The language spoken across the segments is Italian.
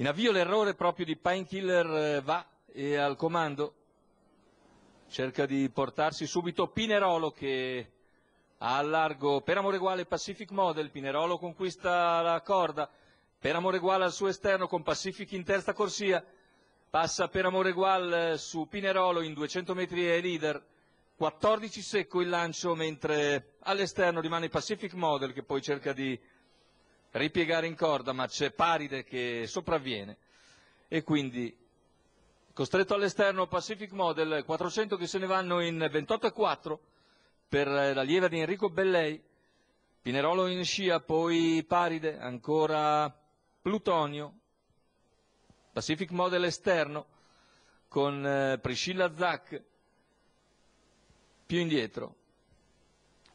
In avvio l'errore proprio di Painkiller eh, va e al comando cerca di portarsi subito Pinerolo che ha a largo per amore uguale Pacific Model, Pinerolo conquista la corda, per amore uguale al suo esterno con Pacific in terza corsia, passa per amore uguale eh, su Pinerolo in 200 metri è leader, 14 secco il lancio mentre all'esterno rimane Pacific Model che poi cerca di ripiegare in corda, ma c'è Paride che sopravviene e quindi costretto all'esterno Pacific Model, 400 che se ne vanno in 28-4 per la lieva di Enrico Bellei, Pinerolo in scia, poi Paride, ancora Plutonio, Pacific Model esterno con eh, Priscilla Zac più indietro.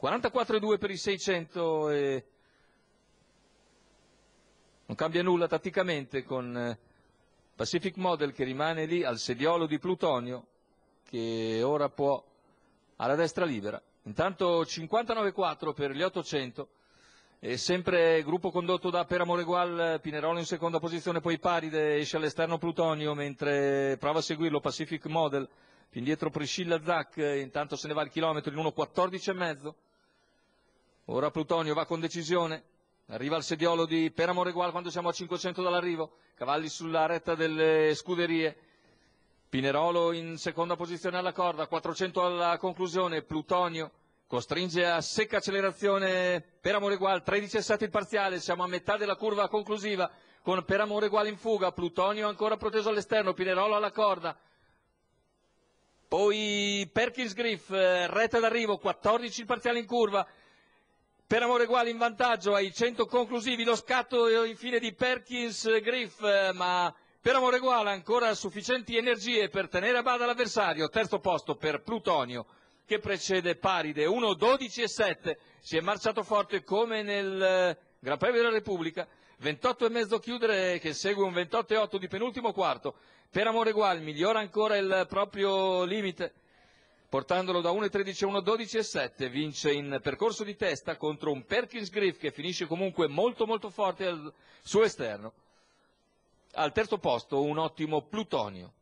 44,2 per i 600 e non cambia nulla tatticamente con eh, Pacific Model che rimane lì al sediolo di Plutonio che ora può alla destra libera. Intanto 59-4 per gli 800 e sempre gruppo condotto da Peramoregual, Pinerolo in seconda posizione, poi Paride esce all'esterno Plutonio mentre prova a seguirlo Pacific Model, fin dietro Priscilla Zac, intanto se ne va il chilometro in 1.14 e mezzo. Ora Plutonio va con decisione, Arriva al sediolo di Peramoregual quando siamo a 500 dall'arrivo, cavalli sulla retta delle scuderie. Pinerolo in seconda posizione alla corda, 400 alla conclusione, Plutonio costringe a secca accelerazione Peramoregual, 13,7 il parziale, siamo a metà della curva conclusiva con Peramoregual in fuga, Plutonio ancora proteso all'esterno, Pinerolo alla corda, poi Perkins Griff, eh, retta d'arrivo, 14 il parziale in curva, per amore uguale in vantaggio ai 100 conclusivi, lo scatto infine di Perkins Griff, eh, ma per amore uguale ancora sufficienti energie per tenere a bada l'avversario, terzo posto per Plutonio che precede Paride, 1-12 e 7, si è marciato forte come nel eh, Gran Premio della Repubblica, 28 e mezzo chiudere che segue un 28 e 8 di penultimo quarto, per amore uguale migliora ancora il proprio limite, portandolo da 1,13 a 7, Vince in percorso di testa contro un Perkins Griff che finisce comunque molto molto forte al suo esterno. Al terzo posto un ottimo Plutonio.